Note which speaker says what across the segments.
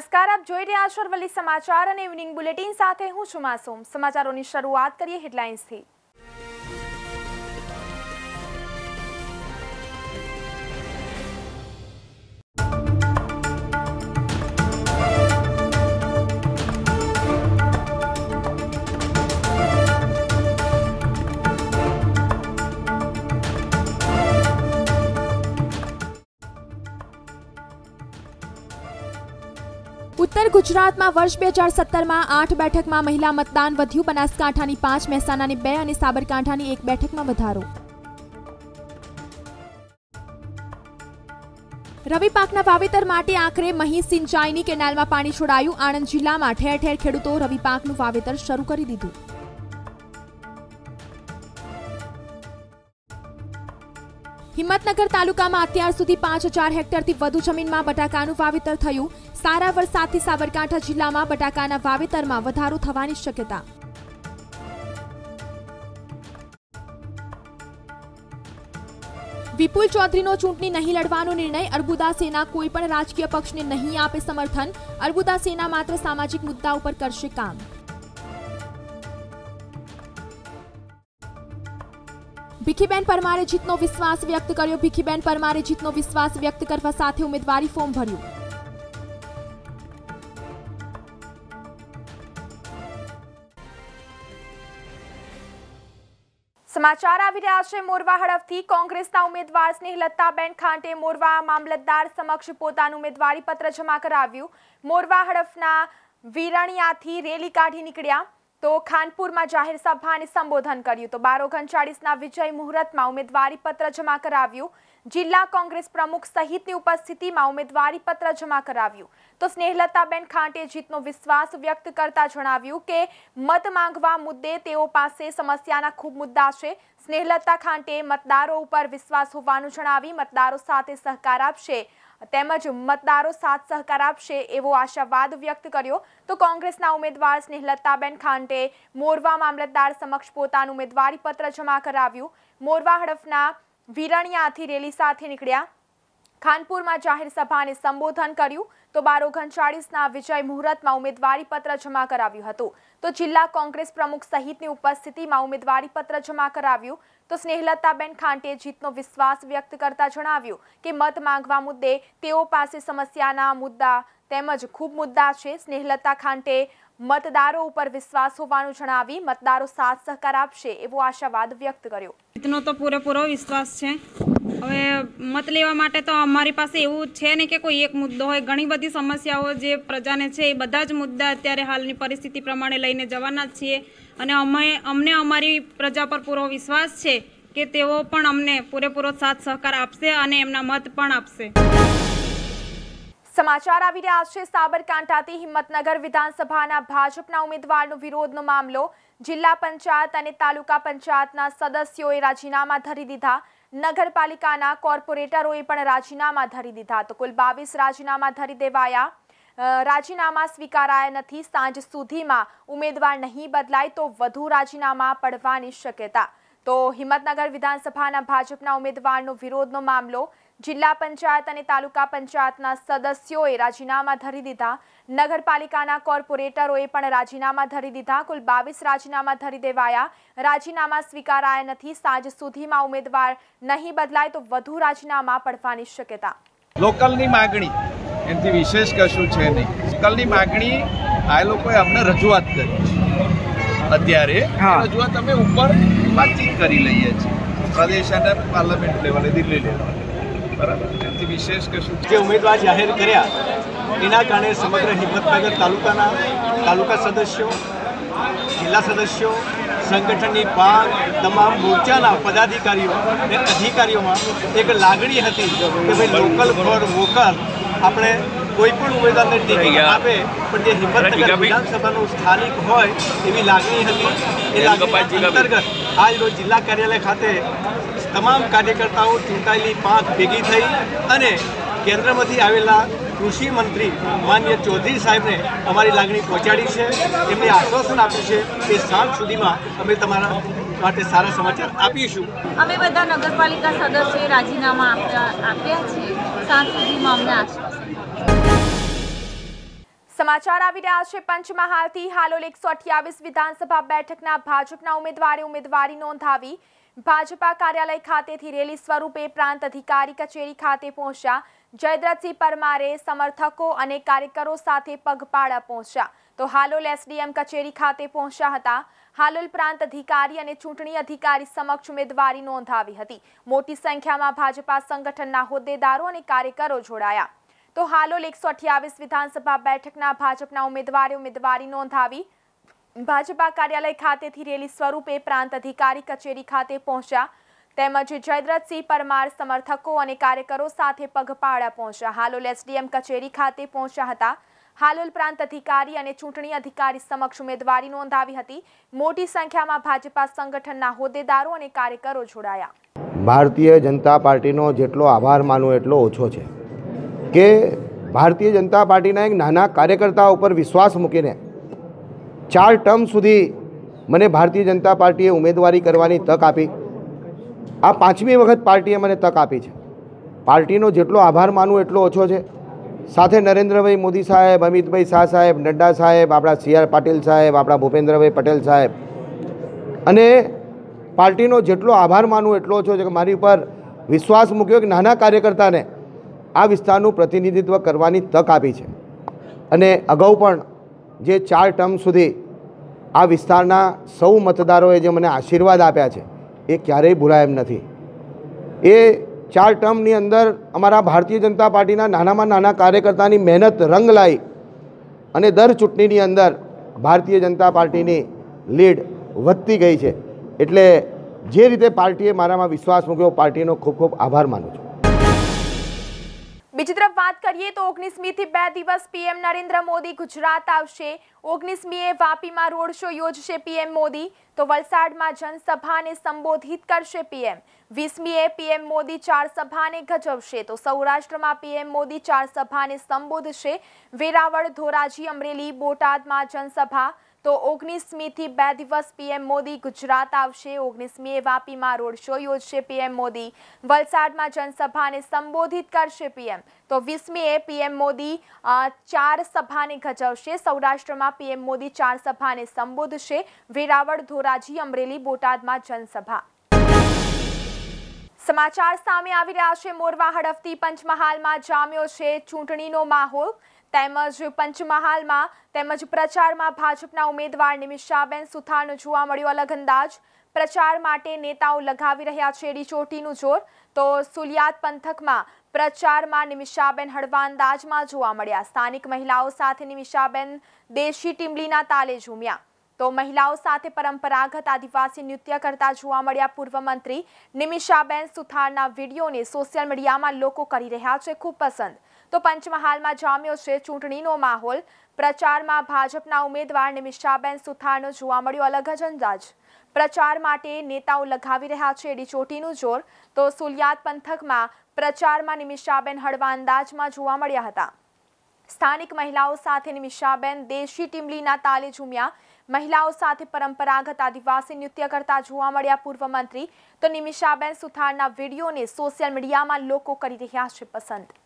Speaker 1: નમસ્કાર આપ જોઈ રહ્યા છો અરવલ્લી સમાચાર અને ઇવનિંગ બુલેટિન સાથે હું છું માસૂમ સમાચારોની શરૂઆત કરીએ હેડલાઇન્સથી ગુજરાતમાં વર્ષ બે હજાર સત્તરમાં આઠ બેઠકમાં મહિલા મતદાન વધ્યું બનાસકાંઠાની પાંચ મહેસાણાની બે અને સાબરકાંઠાની એક બેઠકમાં વધારો રવિ પાકના વાવેતર માટે આખરે મહી સિંચાઈની કેનાલમાં પાણી છોડાયું આણંદ જિલ્લામાં ઠેર ઠેર ખેડૂતો રવિ પાકનું વાવેતર શરૂ કરી દીધું હિંમતનગર તાલુકામાં અત્યાર સુધી પાંચ હજાર હેક્ટરથી વધુ જમીનમાં બટાકાનું વાવેતર થયું સારા વરસાદથી સાબરકાંઠા જિલ્લામાં બટાકાના વાવેતરમાં વધારો થવાની શક્યતા વિપુલ ચૌધરીનો ચૂંટણી નહીં લડવાનો નિર્ણય અર્બુદા સેના કોઈપણ રાજકીય પક્ષને નહીં આપે સમર્થન અર્બુદા સેના માત્ર સામાજિક મુદ્દા ઉપર કરશે કામ ભીખીબેન પરમારે જીતનો વિશ્વાસ વ્યક્ત કર્યો ભીખીબેન પરમારે જીતનો વિશ્વાસ વ્યક્ત કરવા સાથે ઉમેદવારી ફોર્મ ભર્યું સમાચાર આવી રહ્યા છે મોરવા હડફથી કોંગ્રેસના ઉમેદવાર સ્નેહલતાબેન ખાંટે મોરવા મામલતદાર સમક્ષ પોતાનું ઉમેદવારી પત્ર જમા કરાવ્યું મોરવા હડફના વિરણિયાથી રેલી કાઢી નીકળ્યા તો ખાનપુરમાં જાહેર સભાને સંબોધન કર્યું તો બાર ઓગણચાળીસના વિજય મુહૂર્તમાં ઉમેદવારી પત્ર જમા કરાવ્યું જિલ્લા કોંગ્રેસ પ્રમુખ સહિતની ઉપસ્થિતિમાં પત્ર જમા કરાવ્યું તો સ્નેહલતાબેન ખાંટે જીતનો વિશ્વાસ વ્યક્ત કરતા જણાવ્યું કે મત માંગવા મુદ્દે તેઓ પાસે સમસ્યાના ખૂબ મુદ્દા છે સ્નેહલતા ખાંટે મતદારો ઉપર વિશ્વાસ હોવાનું જણાવી મતદારો સાથે સહકાર આપશે તેમજ મતદારો સાથ સહકાર આપશે એવો આશાવાદ વ્યક્ત કર્યો તો કોંગ્રેસના ઉમેદવાર સ્નેહલતાબેન ખાંટે મોરવા મામલતદાર સમક્ષ પોતાનું ઉમેદવારી પત્ર જમા કરાવ્યું મોરવા હડફના વિરણિયાથી રેલી સાથે નીકળ્યા ખાનપુરમાં જાહેર સભાને સંબોધન કર્યું તો બારો ઘનચાળીસના વિજય મુહૂર્તમાં ઉમેદવારીપત્ર જમા કરાવ્યું હતું તો જિલ્લા કોંગ્રેસ પ્રમુખ સહિતની ઉપસ્થિતિમાં ઉમેદવારીપત્ર જમા કરાવ્યું તો સ્નેહલતાબેન ખાંટે જીતનો વિશ્વાસ વ્યક્ત કરતા જણાવ્યું કે મત માંગવા મુદ્દે તેઓ પાસે સમસ્યાના મુદ્દા તેમજ ખૂબ મુદ્દા છે સ્નેહલતા ખાંટે મતદારો ઉપર વિશ્વાસ હોવાનું જણાવી મતદારો સાથ સહકાર આપશે એવો આશાવાદ વ્યક્ત કર્યો જીતનો તો પૂરેપૂરો વિશ્વાસ છે હવે મત લેવા માટે તો અમારી પાસે એવું છે ને કે કોઈ એક મુદ્દો હોય ઘણી બધી સમસ્યાઓ જે પ્રજાને છે એ બધા જ મુદ્દા અત્યારે હાલની પરિસ્થિતિ પ્રમાણે લઈને જવાના જ છીએ અને અમે અમને અમારી પ્રજા પર પૂરો વિશ્વાસ છે કે તેઓ પણ અમને પૂરેપૂરો સાથ સહકાર આપશે અને એમના મત પણ આપશે સમાચાર આવી રહ્યા છે સાબરકાંઠાથી હિંમતનગર વિધાનસભાના ભાજપના ઉમેદવારનો વિરોધનો મામલો જિલ્લા પંચાયત અને તાલુકા પંચાયતના સદસ્યોએ રાજીનામા ધરી દીધા નગરપાલિકાના કોર્પોરેટરોએ પણ રાજીનામા ધરી દીધા તો કુલ બાવીસ રાજીનામા ધરી દેવાયા રાજીનામા સ્વીકારાયા નથી સાંજ સુધીમાં ઉમેદવાર નહીં બદલાય તો વધુ રાજીનામા પડવાની શક્યતા તો હિંમતનગર વિધાનસભાના ભાજપના ઉમેદવારનો વિરોધનો મામલો જિલ્લા પંચાયત અને તાલુકા પંચાયતના સદસ્યોએ રાજીનામા ધરી દીધા નગરપાલિકાના કોર્પોરેટરોએ પણ રાજીનામા ધરી દીધા કુલ બાવીસ રાજીનામા ધરી દેવાયા રાજીનામા સ્વીકારાયા નથી સાંજ સુધીમાં ઉમેદવાર નહીં બદલાય તો વધુ રાજીનામા પડવાની શક્યતા
Speaker 2: લોકલની માગણી એનાથી વિશેષ કશું છે નહીં લોકલની માગણી આ લોકોએ અમને રજૂઆત કરી અત્યારે રજૂઆત અમે ઉપર વાતચીત કરી લઈએ છીએ પ્રદેશ અને પાર્લામેન્ટ લેવલે દિલ્હી લેવલે વિશેષ કશું જે ઉમેદવાર જાહેર કર્યા એના કારણે સમગ્ર હિંમતનગર તાલુકાના તાલુકા સદસ્યો જિલ્લા સદસ્યો સંગઠનની બહાર તમામ મોરચાના પદાધિકારીઓ અને અધિકારીઓમાં એક લાગણી હતી કે ભાઈ લોકલ ફોર વોકલ આપણે કોઈ પણ ઉમેદવારને ટિકિટ આપે પણ જે હિંમતનગર વિધાનસભાનું સ્થાનિક હોય એવી લાગણી હતી એ લાગણી અંતર્ગત આજ રોજ જિલ્લા કાર્યાલય ખાતે તમામ કાર્યકર્તાઓ ચૂંટાયેલી પાંખ ભેગી થઈ અને કેન્દ્રમાંથી આવેલા કૃષિ મંત્રી માન્ય ચૌધરી સાહેબને અમારી લાગણી પહોંચાડી છે એમને આશ્વાસન આપ્યું છે કે સાંજ સુધીમાં અમે તમારા માટે સારા સમાચાર આપીશું
Speaker 1: અમે બધા નગરપાલિકા સદસ્યોએ રાજીનામા આપ્યા છે સાંજ સુધીમાં અમને સમાચાર આવી રહ્યા છે પંચમહાલથી હાલોલ એકસો અઠ્યાવીસ વિધાનસભા બેઠકના ભાજપના ઉમેદવારે ઉમેદવારી નોંધાવી ભાજપા કાર્યાલય ખાતેથી રેલી સ્વરૂપે પ્રાંત અધિકારી કચેરી ખાતે પહોંચ્યા જયદ્રથસિંહ પરમારે સમર્થકો અને કાર્યકરો સાથે પગપાળા પહોંચ્યા તો હાલોલ એસડીએમ કચેરી ખાતે પહોંચ્યા હતા હાલોલ પ્રાંત અધિકારી અને ચૂંટણી અધિકારી સમક્ષ ઉમેદવારી નોંધાવી હતી મોટી સંખ્યામાં ભાજપા સંગઠનના હોદ્દેદારો અને કાર્યકરો જોડાયા તો હાલોલ એકસો વિધાનસભા બેઠકના ભાજપના ઉમેદવારે ઉમેદવારી નોંધાવી ભાજપા કાર્યાલય ખાતેથી રેલી સ્વરૂપે પ્રાંત અધિકારી કચેરી ખાતે પહોંચ્યા તેમજ જયદ્રથસિંહ પરમાર સમર્થકો અને કાર્યકરો સાથે પગપાળા પહોંચ્યા હાલોલ એસડીએમ કચેરી ખાતે પહોંચ્યા હતા હાલોલ પ્રાંત અધિકારી અને ચૂંટણી અધિકારી સમક્ષ ઉમેદવારી નોંધાવી હતી મોટી સંખ્યામાં ભાજપા સંગઠનના હોદ્દેદારો અને કાર્યકરો જોડાયા
Speaker 2: ભારતીય જનતા પાર્ટીનો જેટલો આભાર માનું એટલો ઓછો છે કે ભારતીય જનતા પાર્ટીના એક નાના કાર્યકર્તા ઉપર વિશ્વાસ મૂકીને ચાર ટર્મ સુધી મને ભારતીય જનતા પાર્ટીએ ઉમેદવારી કરવાની તક આપી આ પાંચમી વખત પાર્ટીએ મને તક આપી છે પાર્ટીનો જેટલો આભાર માનવું એટલો ઓછો છે સાથે નરેન્દ્રભાઈ મોદી સાહેબ અમિતભાઈ શાહ સાહેબ નડ્ડા સાહેબ આપણા સી આર પાટીલ સાહેબ આપણા ભૂપેન્દ્રભાઈ પટેલ સાહેબ અને પાર્ટીનો જેટલો આભાર માનવું એટલો ઓછો છે કે મારી ઉપર વિશ્વાસ મૂક્યો કે નાના કાર્યકર્તાને આ વિસ્તારનું પ્રતિનિધિત્વ કરવાની તક આપી છે અને અગાઉ પણ જે ચાર ટર્મ સુધી આ વિસ્તારના સૌ મતદારોએ જે મને આશીર્વાદ આપ્યા છે એ ક્યારેય ભૂલાય એમ નથી એ ચાર ટર્મની અંદર અમારા ભારતીય જનતા પાર્ટીના નાનામાં નાના કાર્યકર્તાની મહેનત રંગ લાવી અને દર ચૂંટણીની અંદર ભારતીય જનતા પાર્ટીની લીડ વધતી ગઈ છે એટલે જે રીતે પાર્ટીએ મારામાં વિશ્વાસ મૂક્યો પાર્ટીનો ખૂબ ખૂબ આભાર માનું છું
Speaker 1: બીજી તરફ વાત કરીએ તો ઓગણીસમીથી બે દિવસ પીએમ નરેન્દ્ર મોદી ગુજરાત આવશે ઓગણીસમીએ વાપીમાં રોડ શો યોજશે પીએમ મોદી તો વલસાડમાં જનસભાને સંબોધિત કરશે પીએમ વીસમીએ પીએમ મોદી ચાર સભાને ગજવશે તો સૌરાષ્ટ્રમાં પીએમ મોદી ચાર સભાને સંબોધશે વેરાવળ ધોરાજી અમરેલી બોટાદમાં જનસભા તો ઓગણીસમીથી બે દિવસ પીએમ મોદી ગુજરાત આવશે ઓગણીસમીએ વાપીમાં રોડ શો યોજશે પીએમ મોદી વલસાડમાં જનસભાને સંબોધિત કરશે પીએમ તો વીસમીએ પીએમ મોદી ચાર સભાને ગજવશે સૌરાષ્ટ્રમાં પીએમ મોદી ચાર સભાને સંબોધશે વેરાવળ ધોરાજી અમરેલી બોટાદમાં જનસભા સમાચાર સામે આવી રહ્યા છે મોરવા હડફથી પંચમહાલમાં જામ્યો છે ચૂંટણીનો માહોલ તેમજ પંચમહાલમાં તેમજ પ્રચારમાં ભાજપના ઉમેદવાર નિમિષાબેન સુથારનું જોવા મળ્યો અલગ અંદાજ પ્રચાર માટે નેતાઓ લગાવી રહ્યા છે ચોટીનું જોર તો સુલિયાત પંથકમાં પ્રચારમાં નિમિષાબેન હળવા અંદાજમાં જોવા મળ્યા સ્થાનિક મહિલાઓ સાથે નિમિષાબેન દેશી ટીમલીના તાલે ઝૂમ્યા તો મહિલાઓ સાથે પરંપરાગત આદિવાસી નૃત્ય કરતા જોવા મળ્યા પૂર્વ મંત્રી નિમિષાબેન સુથારના વિડીયોને સોશિયલ મીડિયામાં લોકો કરી રહ્યા છે ખૂબ પસંદ તો પંચમહાલમાં જામ્યો છે ચૂંટણીનો માહોલ પ્રચારમાં ભાજપના ઉમેદવાર નિમિષાબેન સુથારનો જોવા મળ્યો અલગ જ અંદાજ પ્રચાર માટે નેતાઓ લગાવી રહ્યા છે એડીચોટીનું જોર તો સુલિયાદ પંથકમાં પ્રચારમાં નિમિષાબેન હળવા અંદાજમાં જોવા મળ્યા હતા સ્થાનિક મહિલાઓ સાથે નિમિષાબેન દેશી ટીમલીના તાલે ઝૂમ્યા મહિલાઓ સાથે પરંપરાગત આદિવાસી નૃત્ય કરતા જોવા મળ્યા પૂર્વ મંત્રી તો નિમિષાબેન સુથારના વિડીયોને સોશિયલ મીડિયામાં લોકો કરી રહ્યા છે પસંદ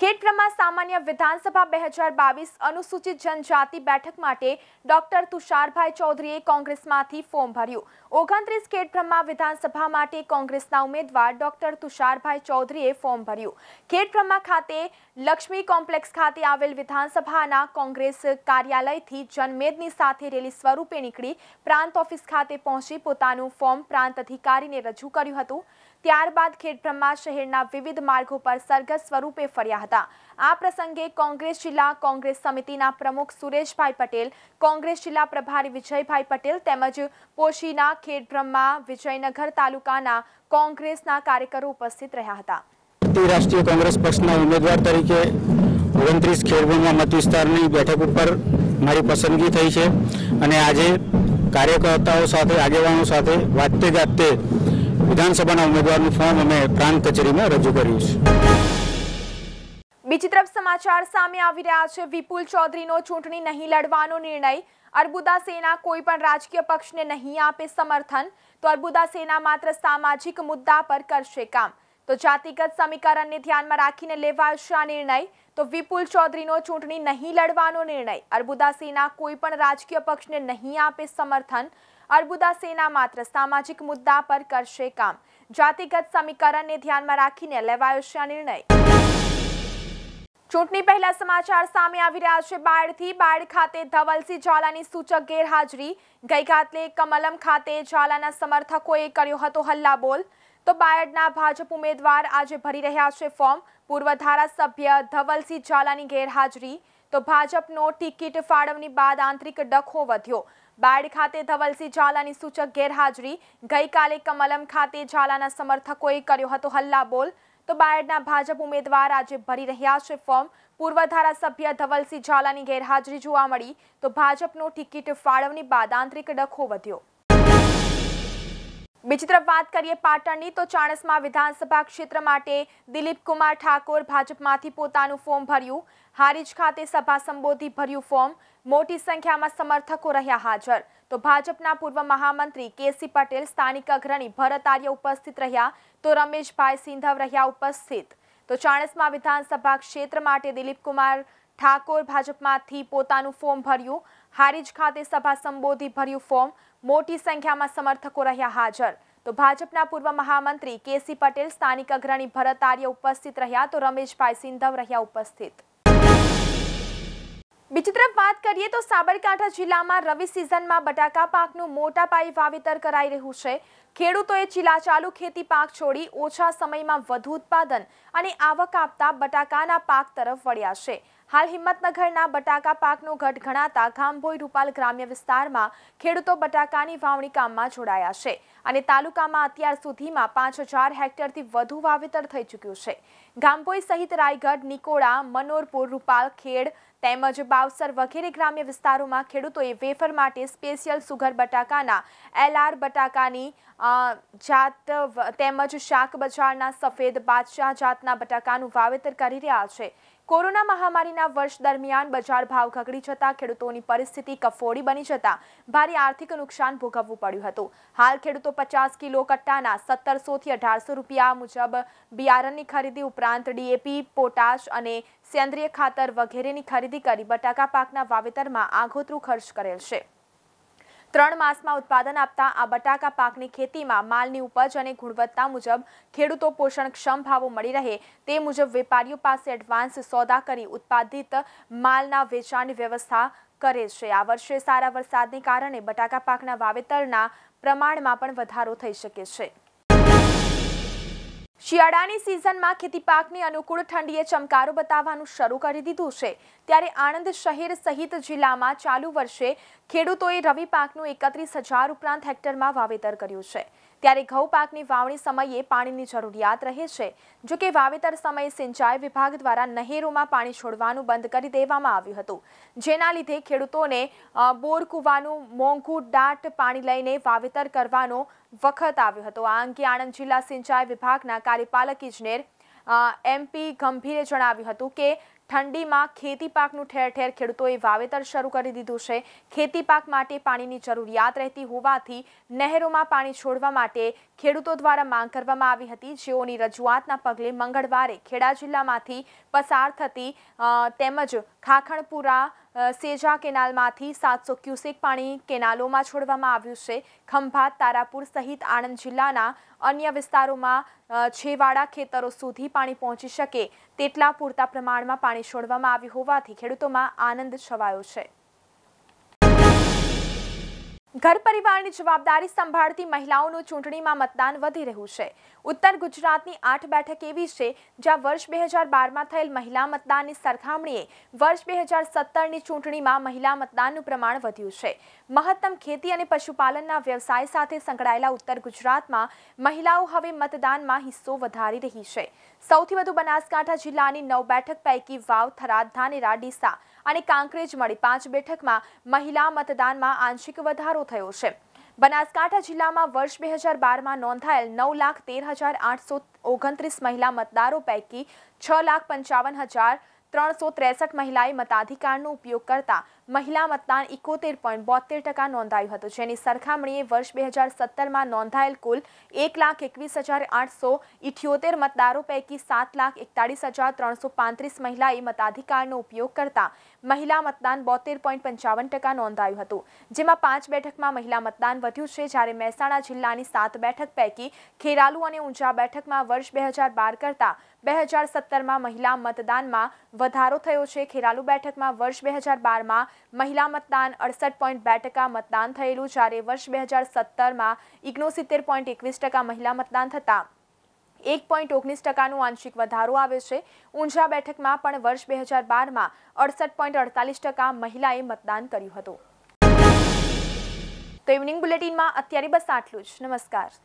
Speaker 1: ખેડબ્રહ્મા સામાન્ય વિધાનસભા બે હજાર બાવીસ અનુસૂચિત જનજાતિ બેઠક માટે ડોક્ટર તુષારભાઈ ચૌધરીએ કોંગ્રેસમાંથી ફોર્મ ભર્યું ઓગણત્રીસ ખેડબ્રહ્મા વિધાનસભા માટે કોંગ્રેસના ઉમેદવાર ડોક્ટર તુષારભાઈ ચૌધરીએ ફોર્મ ભર્યું ખેડબ્રહ્મા ખાતે લક્ષ્મી કોમ્પ્લેક્સ ખાતે આવેલ વિધાનસભાના કોંગ્રેસ કાર્યાલયથી જનમેદની સાથે રેલી સ્વરૂપે નીકળી પ્રાંત ઓફિસ ખાતે પહોંચી પોતાનું ફોર્મ પ્રાંત અધિકારીને રજૂ કર્યું હતું ત્યારબાદ ખેડબ્રહ્મા શહેરના વિવિધ માર્ગો પર સરઘસ સ્વરૂપે ફર્યા હતા આ પ્રસંગે કોંગ્રેસ જિલ્લા કોંગ્રેસ સમિતિના પ્રમુખ સુરેશભાઈ પટેલ કોંગ્રેસ જિલ્લા પ્રભારી વિજયભાઈ પટેલ તેમજ પોશીના ખેડબ્રહ્મા વિજયનગર તાલુકાના કોંગ્રેસના કાર્યકરો ઉપસ્થિત રહ્યા હતા રાષ્ટ્રીય કોંગ્રેસ પક્ષના
Speaker 2: ઉમેદવાર તરીકે ઓગણત્રીસ ખેડબ્રહ્મા મત વિસ્તારની બેઠક ઉપર મારી પસંદગી થઈ છે અને આજે કાર્યકર્તાઓ સાથે આગેવાનો સાથે વાતે ગાતે વિધાનસભાના ઉમેદવારનું ફોર્મ અમે પ્રાંત કચેરીમાં રજૂ કર્યું છે
Speaker 1: બીજી તરફ સમાચાર સામે આવી રહ્યા છે વિપુલ ચૌધરીનો ચૂંટણી નહીં લડવાનો નિર્ણય અર્બુદા સેના કોઈ પણ રાજકીય પક્ષને નહીં આપે સમર્થન તો અર્બુદા સેના માત્ર સામાજિક મુદ્દા પર કરશે કામ તો જાતિગત સમીકરણને ધ્યાનમાં રાખીને લેવાશે આ નિર્ણય તો વિપુલ ચૌધરીનો ચૂંટણી નહીં લડવાનો નિર્ણય અર્બુદા સેના કોઈ પણ રાજકીય પક્ષને નહીં આપે સમર્થન અર્બુદા સેના માત્ર સામાજિક મુદ્દા પર કરશે કામ જાતિગત સમીકરણને ધ્યાનમાં રાખીને લેવાયો છે આ નિર્ણય ચૂંટણી પહેલા સમાચાર સામે આવી રહ્યા છે બાયડથી બાયડ ખાતે ધવલસિંહ ઝાલાની સૂચક ગેરહાજરી ગઈકાલે કમલમ ખાતે ઝાલાના સમર્થકોએ કર્યો હતો હલ્લાબોલ તો બાયડના ભાજપ ઉમેદવાર આજે ભરી રહ્યા છે ફોર્મ પૂર્વ ધારાસભ્ય ધવલસિંહ ઝાલાની ગેરહાજરી તો ભાજપનો ટિકિટ ફાળવણી બાદ આંતરિક ડખો વધ્યો બાળ ખાતે ધવલસિંહ ઝાલાની સૂચક ગેરહાજરી ગઈકાલે કમલમ ખાતે ઝાલાના સમર્થકોએ કર્યો હતો હલ્લાબોલ તો બાયડના ભાજપ ઉમેદવાર આજે ભરી રહ્યા છે ફોર્મ પૂર્વ ધારાસભ્ય ધવલસિંહ ઝાલાની ગેરહાજરી જોવા મળી તો ભાજપનો ટિકિટ ફાળવણી બાદ આંતરિક ડખો વધ્યો બીજી તરફ વાત કરીએ પાટણની તો ચાણસમાં વિધાનસભા ક્ષેત્ર માટે દિલીપકુમાર ઠાકોર ભાજપમાંથી પોતાનું ફોર્મ ભર્યું હારીજ ખાતે સભા સંબોધી ભર્યું ફોર્મ મોટી સંખ્યામાં સમર્થકો રહ્યા હાજર તો ભાજપના પૂર્વ મહામંત્રી કેસી પટેલ સ્થાનિક અગ્રણી ભરત આર્ય ઉપસ્થિત રહ્યા તો રમેશભાઈ સિંધવ રહ્યા ઉપસ્થિત તો ચાણસમા વિધાનસભા ક્ષેત્ર માટે દિલીપકુમાર ઠાકોર ભાજપમાંથી પોતાનું ફોર્મ ભર્યું હારીજ ખાતે સભા સંબોધી ભર્યું ફોર્મ મોટી સંખ્યામાં સમર્થકો રહ્યા હાજર તો ભાજપના પૂર્વ મહામંત્રી કેસી પટેલ સ્થાનિક અગ્રણી ભરત આર્ય ઉપસ્થિત રહ્યા તો રમેશભાઈ સિંધવ રહ્યા ઉપસ્થિત બીજી તરફ વાત કરીએ તો સાબરકાંઠા જિલ્લામાં રવિ સિઝનમાં બટાકા પાકનું મોટા પાયે વાવેતર કરાઈ રહ્યું છે ખેડૂતોએ ચીલાચાલુ ખેતી પાક છોડી ઓછા સમયમાં વધુ ઉત્પાદન અને આવક આપતા બટાકાના પાક તરફ વળ્યા છે હાલ હિંમતનગરના બટાકા પાકનું ઘટ ગણાતા ગામભોઈ રૂપાલ ગ્રામ્ય વિસ્તારમાં ખેડૂતો બટાકાની વાવણી કામમાં જોડાયા છે અને તાલુકામાં અત્યાર સુધીમાં પાંચ હજાર હેક્ટરથી વધુ વાવેતર થઈ ચૂક્યું છે ગામભોઈ સહિત રાયગઢ નિકોડા મનોરપુર રૂપાલ ખેડ તેમજ બાવસર વગેરે ગ્રામ્ય વિસ્તારોમાં ખેડૂતોએ વેફર માટે સ્પેશિયલ સુગર બટાકાના એલઆર બટાકાની જાત તેમજ શાક બજારના સફેદ બાદશાહ જાતના બટાકાનું વાવેતર કરી રહ્યા છે કોરોના મહામારીના વર્ષ દરમિયાન બજાર ભાવ ઘગડી જતાં ખેડૂતોની પરિસ્થિતિ કફોડી બની જતાં ભારે આર્થિક નુકસાન ભોગવવું પડ્યું હતું હાલ ખેડૂતો પચાસ કિલો કટ્ટાના સત્તરસોથી અઢારસો રૂપિયા મુજબ બિયારણની ખરીદી ઉપરાંત ડીએપી પોટાશ અને સેન્દ્રિય ખાતર વગેરેની ખરીદી કરી બટાકા પાકના વાવેતરમાં આંગોતરું ખર્ચ કરેલ છે ત્રણ માસમાં ઉત્પાદન આપતા આ બટાકા પાકની ખેતીમાં માલની ઉપજ અને ગુણવત્તા મુજબ ખેડૂતો પોષણક્ષમ ભાવો મળી રહે તે મુજબ વેપારીઓ પાસે એડવાન્સ સોદા કરી ઉત્પાદિત માલના વેચાણની વ્યવસ્થા કરે છે આ વર્ષે સારા વરસાદને કારણે બટાકા પાકના વાવેતરના પ્રમાણમાં પણ વધારો થઈ શકે છે શિયાળાની સિઝનમાં ખેતી પાકની અનુકૂળ ઠંડીએ ચમકારો બતાવવાનું શરૂ કરી દીધું છે ત્યારે આણંદ શહેર સહિત જિલ્લામાં ચાલુ વર્ષે ખેડૂતોએ રવિ પાકનું એકત્રીસ હજાર ઉપરાંત હેક્ટરમાં વાવેતર કર્યું છે ત્યારે ઘઉં પાકની વાવણી સમયે પાણીની જરૂરિયાત રહે છે જો કે વાવેતર સમયે સિંચાઈ વિભાગ દ્વારા નહેરોમાં પાણી છોડવાનું બંધ કરી દેવામાં આવ્યું હતું જેના લીધે ખેડૂતોને બોર કૂવાનું મોંઘું દાટ પાણી લઈને વાવેતર કરવાનો વખત આવ્યો હતો આ અંગે આણંદ જિલ્લા સિંચાઈ વિભાગના કાર્યપાલક ઇજનેર એમપી ગંભીરે જણાવ્યું હતું કે ઠંડીમાં ખેતી પાકનું ઠેર ઠેર ખેડૂતોએ વાવેતર શરૂ કરી દીધું છે ખેતી પાક માટે પાણીની જરૂરિયાત રહેતી હોવાથી નહેરોમાં પાણી છોડવા માટે ખેડૂતો દ્વારા માંગ કરવામાં આવી હતી જેઓની રજૂઆતના પગલે મંગળવારે ખેડા જિલ્લામાંથી પસાર થતી તેમજ ખાખણપુરા સેજા કેનાલમાંથી સાતસો ક્યુસેક પાણી કેનાલોમાં છોડવામાં આવ્યું છે ખંભાત તારાપુર સહિત આણંદ જિલ્લાના અન્ય વિસ્તારોમાં છેવાડા ખેતરો સુધી પાણી પહોંચી શકે તેટલા પૂરતા પ્રમાણમાં પાણી છોડવામાં આવ્યું હોવાથી ખેડૂતોમાં આનંદ છવાયો છે ઘર પરિવારની જવાબદારી સંભાળતી મહિલાઓનું ચૂંટણીમાં મતદાન વધી રહ્યું છે ઉત્તર ગુજરાતની આઠ બેઠક એવી છે જ્યાં વર્ષ બે હજાર બારમાં થયેલ મહિલા મતદાનની સરખામણીએ વર્ષ બે હજાર સત્તરની ચૂંટણીમાં મહિલા મતદાનનું પ્રમાણ વધ્યું છે મહત્તમ ખેતી અને પશુપાલનના વ્યવસાય સાથે સંકળાયેલા ઉત્તર ગુજરાતમાં મહિલાઓ હવે મતદાનમાં હિસ્સો વધારી રહી છે સૌથી વધુ બનાસકાંઠા જિલ્લાની નવ બેઠક પૈકી વાવ થરાદ ધાનેરા ડીસા અને કાંકરેજ મળી પાંચ બેઠકમાં મહિલા મતદાનમાં આંશિક વધારો થયો છે બનાસકાંઠા જિલ્લામાં વર્ષ બે હજાર બારમાં નોંધાયેલ નવ લાખ તેર હજાર આઠસો ઓગણત્રીસ મહિલા મતદારો પૈકી છ લાખ પંચાવન હજાર ત્રણસો ત્રેસઠ મહિલાએ મતાધિકારનો ઉપયોગ કરતા મહિલા મતદાન ઇકોતેર પોઈન્ટ બોતેર ટકા નોંધાયું હતું જેની સરખામણીએ વર્ષ બે હજાર સત્તરમાં નોંધાયેલ કુલ એક લાખ એકવીસ હજાર આઠસો ઇઠ્યોતેર મતદારો પૈકી સાત લાખ એકતાળીસ હજાર ત્રણસો પાંત્રીસ મહિલાએ મતાધિકારનો ઉપયોગ કરતા મહિલા મતદાન બોતેર પોઈન્ટ પંચાવન ટકા નોંધાયું હતું જેમાં પાંચ બેઠકમાં મહિલા મતદાન વધ્યું છે જ્યારે મહેસાણા જિલ્લાની સાત બેઠક પૈકી ખેરાલુ અને ઊંઝા બેઠકમાં વર્ષ બે હજાર બાર કરતાં બે હજાર સત્તરમાં મહિલા મતદાનમાં વધારો થયો છે ખેરાલુ બેઠકમાં વર્ષ બે હજાર બારમાં મહિલા મતદાન અડસઠ પોઈન્ટ બે ટકા મતદાન થયેલું જ્યારે વર્ષ બે હજાર સત્તરમાં ઇગ્નોસિત્તેર પોઈન્ટ એકવીસ ટકા મહિલા મતદાન થતાં એક પોઈન્ટ ઓગણીસ ટકાનો આંશિક વધારો આવે છે ઊંઝા બેઠકમાં પણ વર્ષ બે હજાર બારમાં અડસઠ પોઈન્ટ અડતાલીસ ટકા મહિલાએ મતદાન કર્યું હતું તો ઇવનિંગ બુલેટિનમાં અત્યારે બસ આટલું જ નમસ્કાર